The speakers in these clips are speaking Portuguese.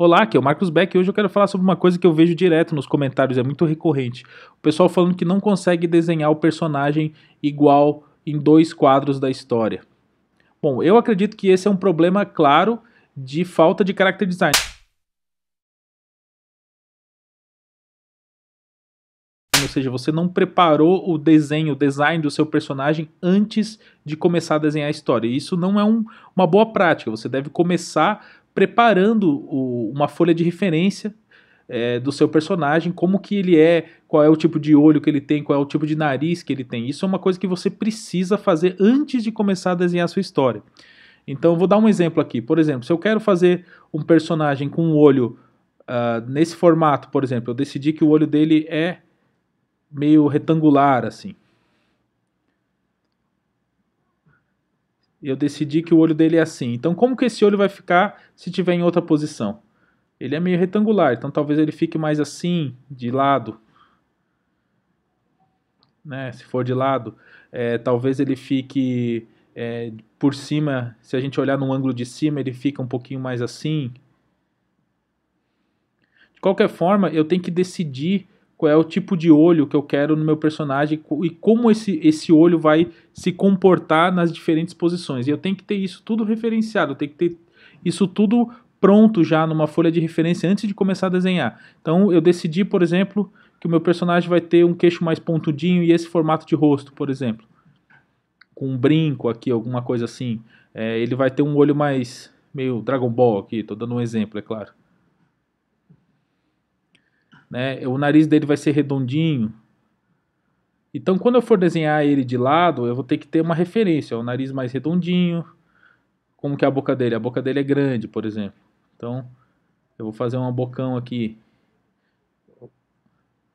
Olá, aqui é o Marcos Beck e hoje eu quero falar sobre uma coisa que eu vejo direto nos comentários, é muito recorrente. O pessoal falando que não consegue desenhar o personagem igual em dois quadros da história. Bom, eu acredito que esse é um problema claro de falta de character design. Ou seja, você não preparou o desenho, o design do seu personagem antes de começar a desenhar a história. E isso não é um, uma boa prática. Você deve começar preparando o, uma folha de referência é, do seu personagem, como que ele é, qual é o tipo de olho que ele tem, qual é o tipo de nariz que ele tem. Isso é uma coisa que você precisa fazer antes de começar a desenhar a sua história. Então, vou dar um exemplo aqui. Por exemplo, se eu quero fazer um personagem com um olho uh, nesse formato, por exemplo, eu decidi que o olho dele é meio retangular, assim. eu decidi que o olho dele é assim. Então, como que esse olho vai ficar se tiver em outra posição? Ele é meio retangular, então talvez ele fique mais assim, de lado. Né? Se for de lado, é, talvez ele fique é, por cima. Se a gente olhar no ângulo de cima, ele fica um pouquinho mais assim. De qualquer forma, eu tenho que decidir qual é o tipo de olho que eu quero no meu personagem e como esse, esse olho vai se comportar nas diferentes posições. E eu tenho que ter isso tudo referenciado, eu tenho que ter isso tudo pronto já numa folha de referência antes de começar a desenhar. Então eu decidi, por exemplo, que o meu personagem vai ter um queixo mais pontudinho e esse formato de rosto, por exemplo. Com um brinco aqui, alguma coisa assim. É, ele vai ter um olho mais meio Dragon Ball aqui, estou dando um exemplo, é claro né? O nariz dele vai ser redondinho. Então, quando eu for desenhar ele de lado, eu vou ter que ter uma referência, o nariz mais redondinho. Como que é a boca dele? A boca dele é grande, por exemplo. Então, eu vou fazer um bocão aqui.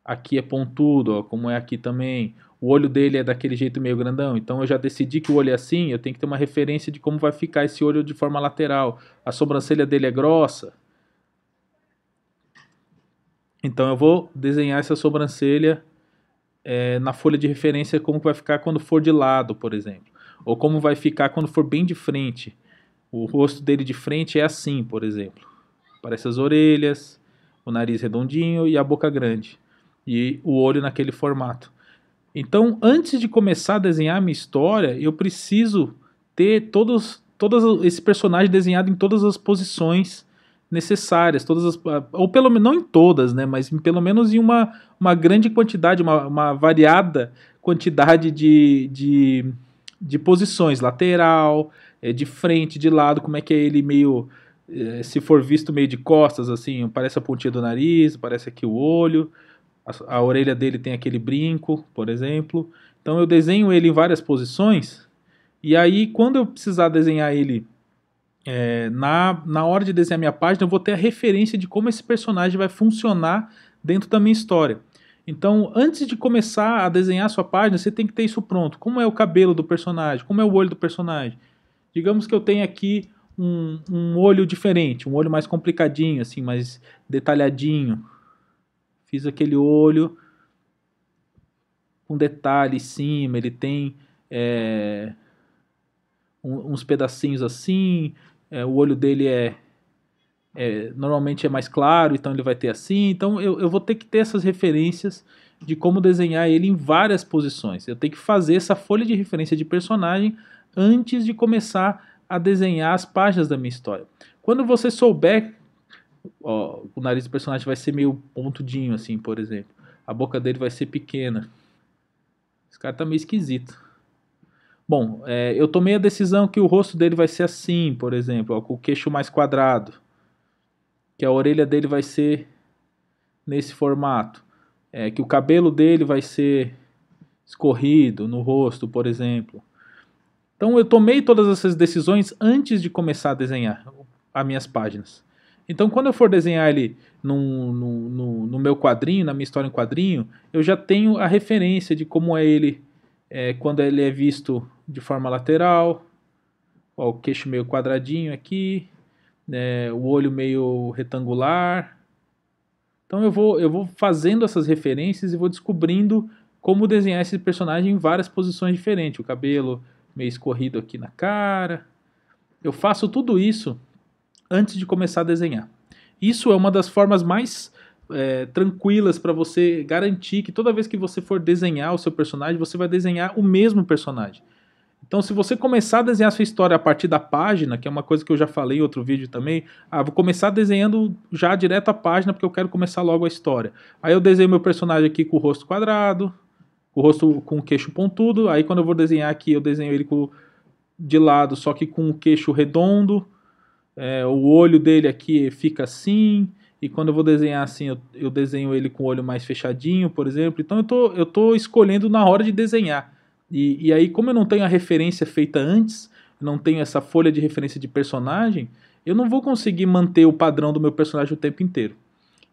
Aqui é pontudo, ó, como é aqui também. O olho dele é daquele jeito meio grandão. Então eu já decidi que o olho é assim, eu tenho que ter uma referência de como vai ficar esse olho de forma lateral. A sobrancelha dele é grossa, então eu vou desenhar essa sobrancelha é, na folha de referência como vai ficar quando for de lado, por exemplo. Ou como vai ficar quando for bem de frente. O rosto dele de frente é assim, por exemplo. Parece as orelhas, o nariz redondinho e a boca grande. E o olho naquele formato. Então, antes de começar a desenhar a minha história, eu preciso ter todos, todos esse personagem desenhado em todas as posições necessárias, todas as, ah, ou pelo menos não em todas, né, mas pelo menos em uma, uma grande quantidade, uma, uma variada quantidade de, de, de posições, lateral, eh, de frente, de lado, como é que é ele meio eh, se for visto meio de costas, assim, parece a pontinha do nariz, parece aqui o olho, a, a, orelha dele tem aquele brinco, por exemplo. Então eu desenho ele em várias posições, e aí quando eu precisar desenhar ele é, na, na hora de desenhar minha página, eu vou ter a referência de como esse personagem vai funcionar dentro da minha história. Então, antes de começar a desenhar a sua página, você tem que ter isso pronto. Como é o cabelo do personagem? Como é o olho do personagem? Digamos que eu tenha aqui um, um olho diferente, um olho mais complicadinho, assim, mais detalhadinho. Fiz aquele olho com detalhe em cima, ele tem é, uns pedacinhos assim, é, o olho dele é, é, normalmente é mais claro, então ele vai ter assim. Então eu, eu vou ter que ter essas referências de como desenhar ele em várias posições. Eu tenho que fazer essa folha de referência de personagem antes de começar a desenhar as páginas da minha história. Quando você souber, ó, o nariz do personagem vai ser meio pontudinho, assim, por exemplo. A boca dele vai ser pequena. Esse cara tá meio esquisito. Bom, é, eu tomei a decisão que o rosto dele vai ser assim, por exemplo, ó, com o queixo mais quadrado. Que a orelha dele vai ser nesse formato. É, que o cabelo dele vai ser escorrido no rosto, por exemplo. Então eu tomei todas essas decisões antes de começar a desenhar as minhas páginas. Então quando eu for desenhar ele no, no, no, no meu quadrinho, na minha história em quadrinho, eu já tenho a referência de como é ele é, quando ele é visto de forma lateral, ó, o queixo meio quadradinho aqui, né, o olho meio retangular. Então eu vou, eu vou fazendo essas referências e vou descobrindo como desenhar esse personagem em várias posições diferentes. O cabelo meio escorrido aqui na cara. Eu faço tudo isso antes de começar a desenhar. Isso é uma das formas mais é, tranquilas para você garantir que toda vez que você for desenhar o seu personagem, você vai desenhar o mesmo personagem. Então, se você começar a desenhar a sua história a partir da página, que é uma coisa que eu já falei em outro vídeo também, ah, vou começar desenhando já direto a página porque eu quero começar logo a história. Aí eu desenho meu personagem aqui com o rosto quadrado, com o rosto com o queixo pontudo. Aí quando eu vou desenhar aqui, eu desenho ele com, de lado, só que com o queixo redondo. É, o olho dele aqui fica assim e quando eu vou desenhar assim, eu, eu, desenho ele com o olho mais fechadinho, por exemplo. Então eu tô, eu tô escolhendo na hora de desenhar. E, e aí, como eu não tenho a referência feita antes, não tenho essa folha de referência de personagem, eu não vou conseguir manter o padrão do meu personagem o tempo inteiro.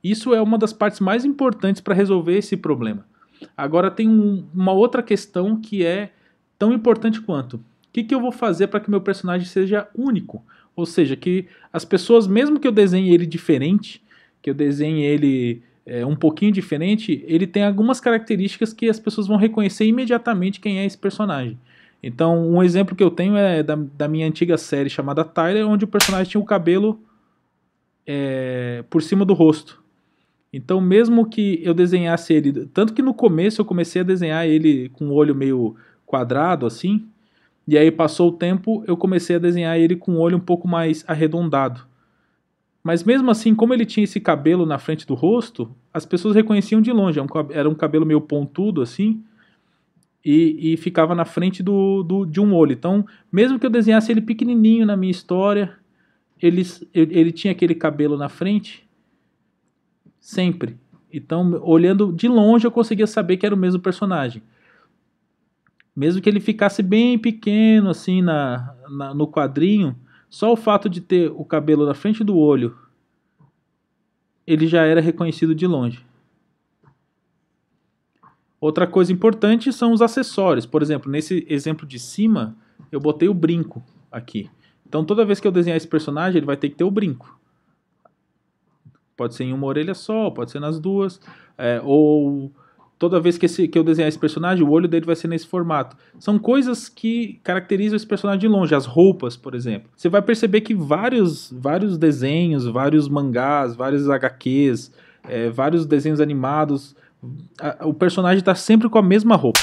Isso é uma das partes mais importantes para resolver esse problema. Agora tem um, uma outra questão que é tão importante quanto. O que, que eu vou fazer para que meu personagem seja único? Ou seja, que as pessoas, mesmo que eu desenhe ele diferente, que eu desenhe ele é, um pouquinho diferente, ele tem algumas características que as pessoas vão reconhecer imediatamente quem é esse personagem. Então, um exemplo que eu tenho é da, da minha antiga série chamada Tyler, onde o personagem tinha o cabelo é, por cima do rosto. Então, mesmo que eu desenhasse ele, tanto que no começo eu comecei a desenhar ele com o olho meio quadrado assim, e aí passou o tempo, eu comecei a desenhar ele com o olho um pouco mais arredondado. Mas mesmo assim, como ele tinha esse cabelo na frente do rosto, as pessoas reconheciam de longe. É era um cabelo meio pontudo assim. E, e ficava na frente do, do, de um olho. Então, mesmo que eu desenhasse ele pequenininho na minha história, ele, ele tinha aquele cabelo na frente sempre. Então, olhando de longe, eu conseguia saber que era o mesmo personagem. Mesmo que ele ficasse bem pequeno, assim, na, na no quadrinho, só o fato de ter o cabelo na frente do olho, ele já era reconhecido de longe. Outra coisa importante são os acessórios. Por exemplo, nesse exemplo de cima, eu botei o brinco aqui. Então toda vez que eu desenhar esse personagem, ele vai ter que ter o brinco. Pode ser em uma orelha só, pode ser nas duas, é, ou toda vez que, esse, que eu desenhar esse personagem, o olho dele vai ser nesse formato. São coisas que caracterizam esse personagem de longe, as roupas, por exemplo. Você vai perceber que vários, vários desenhos, vários mangás, vários HQs, é, eh, vários desenhos animados, a, o personagem está sempre com a mesma roupa.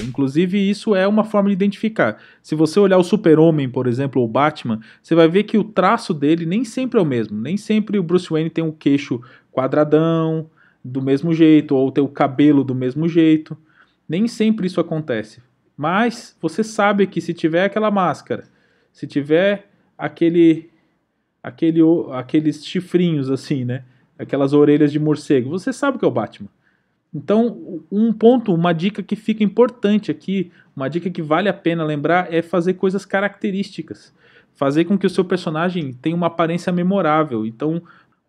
Inclusive, isso é uma forma de identificar. Se você olhar o Super-Homem, por exemplo, ou o Batman, você vai ver que o traço dele nem sempre é o mesmo. Nem sempre o Bruce Wayne tem um queixo quadradão, do mesmo jeito, ou tem o cabelo do mesmo jeito. Nem sempre isso acontece. Mas você sabe que se tiver aquela máscara, se tiver aquele aquele aqueles chifrinhos assim, né? Aquelas orelhas de morcego, você sabe que é o Batman. Então, um ponto, uma dica que fica importante aqui, uma dica que vale a pena lembrar é fazer coisas características. Fazer com que o seu personagem tenha uma aparência memorável. Então,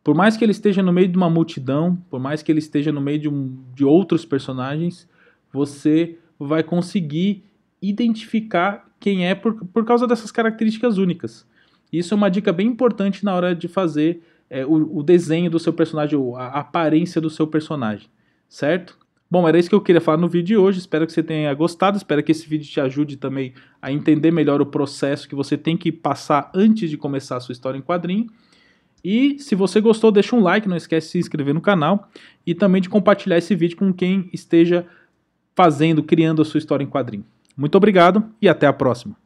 por mais que ele esteja no meio de uma multidão, por mais que ele esteja no meio de, um, de outros personagens, você vai conseguir identificar quem é por, por causa dessas características únicas. Isso é uma dica bem importante na hora de fazer é, o, o, desenho do seu personagem, a aparência do seu personagem certo? Bom, era isso que eu queria falar no vídeo de hoje. Espero que você tenha gostado. Espero que esse vídeo te ajude também a entender melhor o processo que você tem que passar antes de começar a sua história em quadrinho. E se você gostou, deixa um like, não esquece de se inscrever no canal e também de compartilhar esse vídeo com quem esteja fazendo, criando a sua história em quadrinho. Muito obrigado e até a próxima.